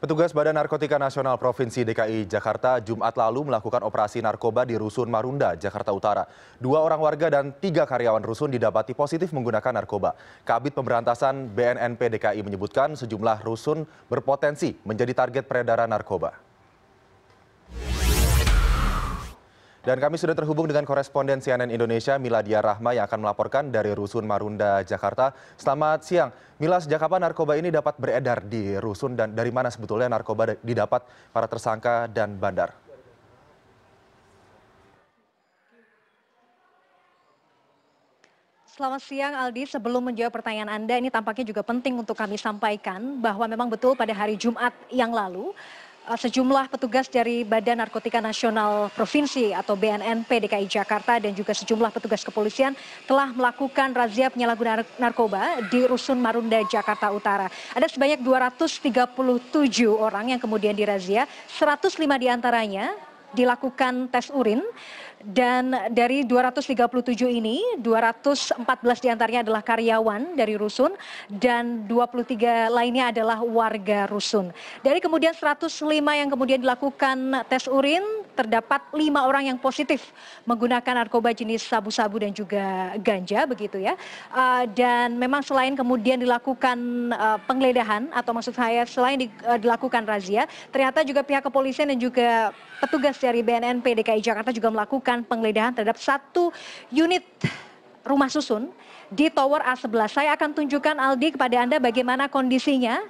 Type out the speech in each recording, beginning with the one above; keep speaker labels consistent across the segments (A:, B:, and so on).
A: Petugas Badan Narkotika Nasional Provinsi DKI Jakarta Jumat lalu melakukan operasi narkoba di Rusun Marunda, Jakarta Utara. Dua orang warga dan tiga karyawan rusun didapati positif menggunakan narkoba. Kabit Pemberantasan BNNP DKI menyebutkan sejumlah rusun berpotensi menjadi target peredaran narkoba. Dan kami sudah terhubung dengan koresponden CNN Indonesia, Miladia Rahma, yang akan melaporkan dari Rusun Marunda, Jakarta. Selamat siang. Mila, sejak kapan narkoba ini dapat beredar di Rusun dan dari mana sebetulnya narkoba didapat para tersangka dan bandar? Selamat siang Aldi, sebelum menjawab pertanyaan Anda, ini tampaknya juga penting untuk kami sampaikan bahwa memang betul pada hari Jumat yang lalu Eh, sejumlah petugas dari Badan Narkotika Nasional Provinsi atau BNNP DKI Jakarta dan juga sejumlah petugas kepolisian telah melakukan razia penyalahgunaan narkoba di Rusun Marunda, Jakarta Utara. Ada sebanyak 237 orang yang kemudian dirazia, 105 diantaranya dilakukan tes urin dan dari 237 ini 214 diantaranya adalah karyawan dari rusun dan 23 lainnya adalah warga rusun. Dari kemudian 105 yang kemudian dilakukan tes urin terdapat lima orang yang positif menggunakan narkoba jenis sabu-sabu dan juga ganja begitu ya. Eh, dan memang selain kemudian dilakukan eh, penggeledahan atau maksud saya selain eh, dilakukan razia, ternyata juga pihak kepolisian dan juga petugas dari BNNP DKI Jakarta juga melakukan penggeledahan terhadap satu unit rumah susun di Tower A11. Saya akan tunjukkan Aldi kepada Anda bagaimana kondisinya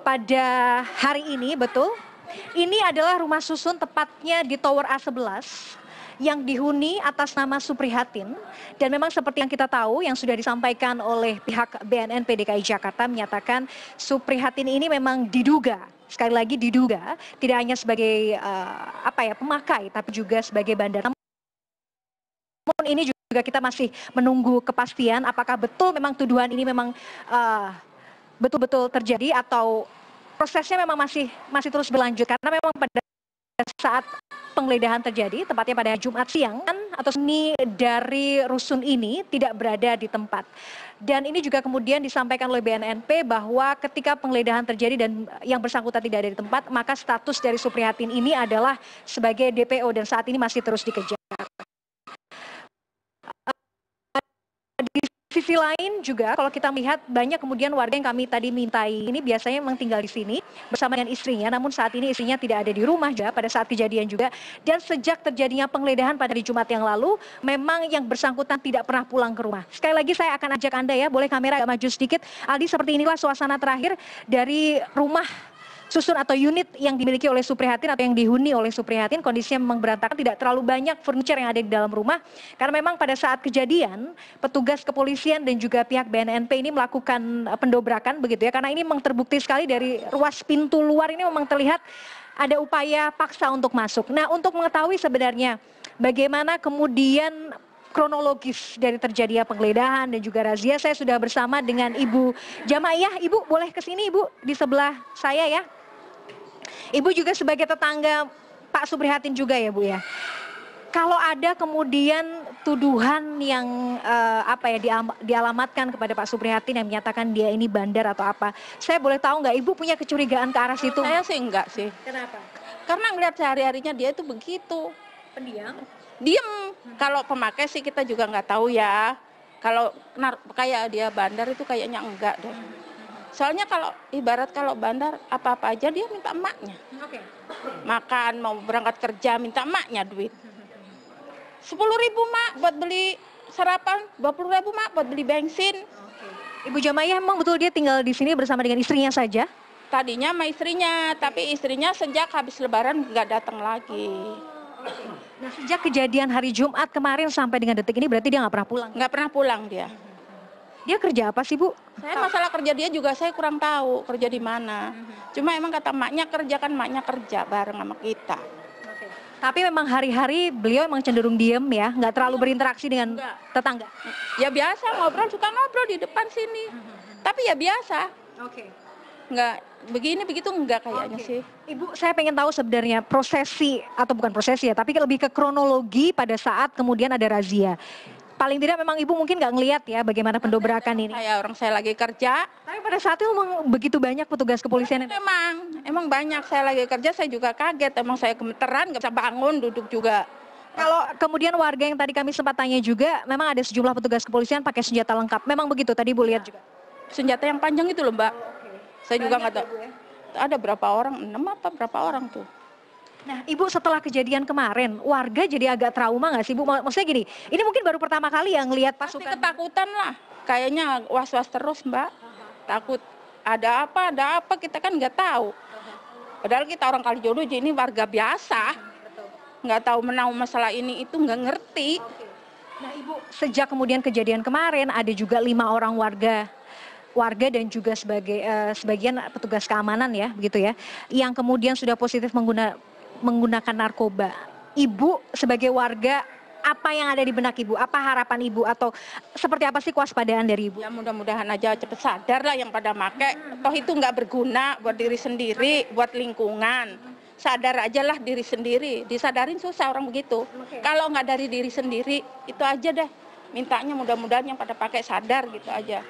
A: pada hari ini, betul? Ini adalah rumah susun tepatnya di Tower A11 yang dihuni atas nama Suprihatin dan memang seperti yang kita tahu yang sudah disampaikan oleh pihak BNN PDKI Jakarta menyatakan Suprihatin ini memang diduga sekali lagi diduga tidak hanya sebagai uh, apa ya pemakai tapi juga sebagai bandar namun ini juga kita masih menunggu kepastian apakah betul memang tuduhan ini memang betul eh, betul-betul terjadi atau prosesnya memang masih masih terus berlanjut karena memang pada saat penggeledahan terjadi, tepatnya pada Jumat siang, atau seni dari rusun ini tidak berada di tempat. Dan ini juga kemudian disampaikan oleh BNNP bahwa ketika penggeledahan terjadi dan yang bersangkutan tidak ada di tempat, maka status dari Suprihatin ini adalah sebagai DPO dan saat ini masih terus dikejar. sisi lain juga kalau kita melihat banyak kemudian warga yang kami tadi mintai ini biasanya memang tinggal di sini bersama dengan istrinya namun saat ini istrinya tidak ada di rumah juga pada saat kejadian juga dan sejak terjadinya penggeledahan pada hari Jumat yang lalu memang yang bersangkutan tidak pernah pulang ke rumah. Sekali lagi saya akan ajak Anda ya boleh kamera agak maju sedikit. Aldi seperti inilah suasana terakhir dari rumah susun atau unit yang dimiliki oleh Suprihatin atau yang dihuni oleh Suprihatin kondisinya memang berantakan tidak terlalu banyak furniture yang ada di dalam rumah karena memang pada saat kejadian petugas kepolisian dan juga pihak BNNP ini melakukan eh, pendobrakan begitu ya karena ini memang terbukti sekali dari ruas pintu luar ini memang terlihat ada upaya paksa untuk masuk. Nah, untuk mengetahui sebenarnya bagaimana kemudian kronologis dari terjadinya penggeledahan dan juga razia. Saya sudah bersama dengan Ibu Jamaiyah. Ibu boleh ke sini Ibu di sebelah saya ya. Ibu juga sebagai tetangga Pak Suprihatin juga ya Bu ya. Kalau ada kemudian tuduhan yang uh, apa ya dialamatkan kepada Pak Suprihatin yang menyatakan dia ini bandar atau apa, saya boleh tahu nggak Ibu punya kecurigaan ke arah
B: situ? Saya sih enggak sih. Kenapa? Karena ngeliat sehari-harinya dia itu begitu. Pendiam? Diem. Hmm. Kalau pemakai sih kita juga nggak tahu ya. Kalau kayak dia bandar itu kayaknya enggak deh. Hmm. Soalnya kalau ibarat kalau bandar apa-apa aja dia minta emaknya. Makan mau berangkat kerja minta emaknya duit. Sepuluh ribu mak buat beli sarapan, dua puluh ribu mak buat beli bensin. Ibu Jamaya emang betul dia tinggal di sini bersama dengan istrinya saja? Tadinya sama istrinya, tapi istrinya sejak habis lebaran nggak datang lagi. Nah sejak
A: kejadian hari Jumat kemarin sampai dengan detik ini berarti dia nggak pernah pulang?
B: Nggak pernah pulang dia.
A: Dia kerja apa sih, Bu?
B: Saya masalah kerja dia juga saya kurang tahu kerja di mana. Mhm. Cuma emang kata maknya kerja kan maknya kerja bareng sama kita. Oke. Tapi memang hari-hari beliau emang cenderung diem ya, nggak terlalu iya. berinteraksi dengan Enggak. tetangga. Ya biasa ngobrol, suka ngobrol di depan sini. Mhm. Tapi ya biasa. Oke. Okay. Nggak begini begitu nggak kayaknya okay. sih.
A: Ibu, saya pengen tahu sebenarnya prosesi atau bukan prosesi ya, tapi lebih ke kronologi pada saat kemudian ada razia paling tidak memang ibu mungkin nggak ngelihat ya bagaimana pendobrakan
B: ini. Saya orang saya lagi kerja. Tapi pada saat itu memang begitu banyak petugas kepolisian. Yang... Emang, emang banyak. Saya lagi kerja, saya juga kaget. Emang saya gemeteran, nggak bisa bangun, duduk juga. Kalau kemudian warga yang tadi kami sempat tanya juga, memang ada sejumlah petugas kepolisian pakai senjata lengkap. Memang begitu tadi ibu lihat iya. juga. Senjata yang panjang itu loh mbak. Oh, okay. Saya banyak juga nggak tahu. Ya, ya? Ada berapa orang? Enam apa berapa orang tuh? Nah, Ibu setelah kejadian kemarin, warga jadi agak trauma nggak sih, Bu? Maksudnya gini, ini mungkin baru pertama kali yang lihat pasukan. Pasti ketakutan lah, kayaknya was-was terus, Mbak. Takut ada apa, ada apa, kita kan nggak tahu. Padahal kita orang kali jodoh, jadi ini warga biasa. Nggak tahu menau masalah ini itu nggak ngerti. Nah, Ibu, sejak kemudian kejadian kemarin, ada juga lima
A: orang warga warga dan juga sebagai uh, sebagian petugas keamanan ya begitu ya yang kemudian sudah positif menggunakan menggunakan narkoba. Ibu sebagai
B: warga apa yang ada di benak ibu? Apa harapan ibu atau seperti apa sih kewaspadaan dari ibu? Ya mudah-mudahan aja cepat sadar lah yang pada make. Toh itu nggak berguna buat diri sendiri, buat lingkungan. Sadar aja lah diri sendiri. Disadarin susah orang begitu. Okay. Kalau nggak dari diri sendiri, itu aja deh. Mintanya mudah-mudahan yang pada pakai sadar gitu aja.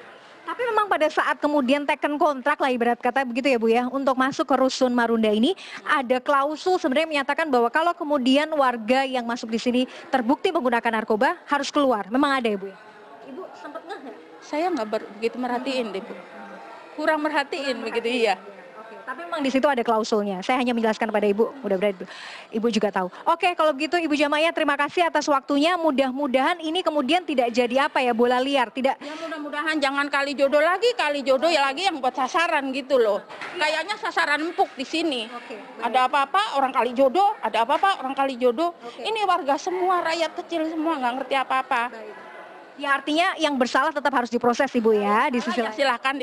A: Tapi memang pada saat kemudian teken kontrak lah ibarat kata begitu ya Bu ya untuk masuk ke rusun Marunda ini ada klausul sebenarnya menyatakan bahwa kalau kemudian warga yang masuk di sini terbukti menggunakan narkoba harus keluar. Memang ada ya Bu ya?
B: Ibu sempat nggak? Saya nggak begitu merhatiin deh Bu. Kurang merhatiin begitu merhatiin. iya. Tapi memang
A: di situ ada klausulnya. Saya hanya menjelaskan pada Ibu, mudah-mudahan Ibu juga tahu.
B: Oke, kalau begitu Ibu Jamaya terima kasih atas waktunya. Mudah-mudahan ini kemudian tidak jadi apa ya, bola liar. Tidak. Ya mudah-mudahan jangan kali jodoh lagi, kali jodoh ya lagi yang buat sasaran gitu loh. Kayaknya sasaran empuk di sini. Oke, ada apa-apa orang kali jodoh, ada apa-apa orang kali jodoh. Oke. Ini warga semua, rakyat kecil semua nggak ngerti apa-apa. Ya artinya yang bersalah tetap harus diproses Ibu ya nah, di ya, sisi ya, silahkan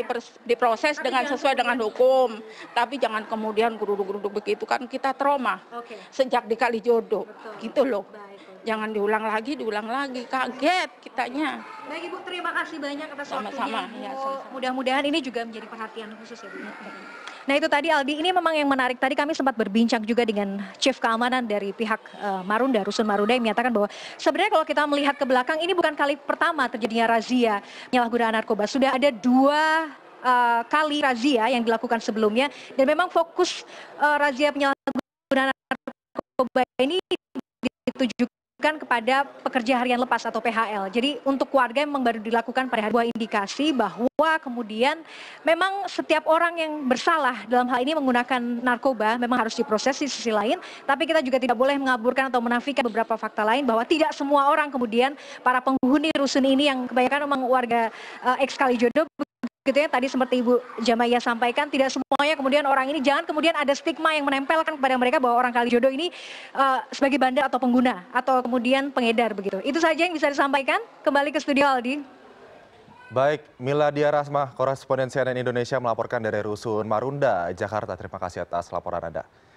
B: diproses tapi dengan sesuai dengan hukum. Tapi jangan kemudian geruduk-geruduk begitu kan kita trauma. Okay. Sejak dikali jodoh. Betul. Gitu loh. Baik, jangan diulang lagi, diulang lagi. Kaget kitanya.
A: Baik Ibu, terima kasih banyak atas sama -sama. waktunya. Ya,
B: Mudah-mudahan ini juga menjadi
A: perhatian khusus ya Bu. Mm
B: Nah itu tadi Aldi, ini
A: memang yang menarik. Tadi kami sempat berbincang juga dengan Chief Keamanan dari pihak eh, Marunda, Rusun Marunda yang menyatakan bahwa sebenarnya kalau kita melihat ke belakang ini bukan kali pertama terjadinya razia penyalahgunaan narkoba. Sudah ada dua uh, kali razia yang dilakukan sebelumnya dan memang fokus uh, razia penyalahgunaan narkoba ini ditujukan dilakukan kepada pekerja harian lepas atau PHL. Jadi untuk warga memang baru dilakukan pada dua indikasi bahwa kemudian memang setiap orang yang bersalah dalam hal ini menggunakan narkoba memang harus diproses di sisi lain. Tapi kita juga tidak boleh mengaburkan atau menafikan beberapa fakta lain bahwa tidak semua orang kemudian para penghuni rusun ini yang kebanyakan memang warga uh, eh, ex Kalijodo Gitu ya tadi seperti Ibu Jamaya sampaikan tidak semuanya kemudian orang ini jangan kemudian ada stigma yang menempelkan kepada mereka bahwa orang Kalijodo ini uh, sebagai bandar atau pengguna atau kemudian pengedar begitu. Itu saja yang bisa disampaikan. Kembali ke studio Aldi. Baik, Miladia Rasmah, koresponden CNN Indonesia melaporkan dari Rusun Marunda, Jakarta. Terima kasih atas laporan Anda.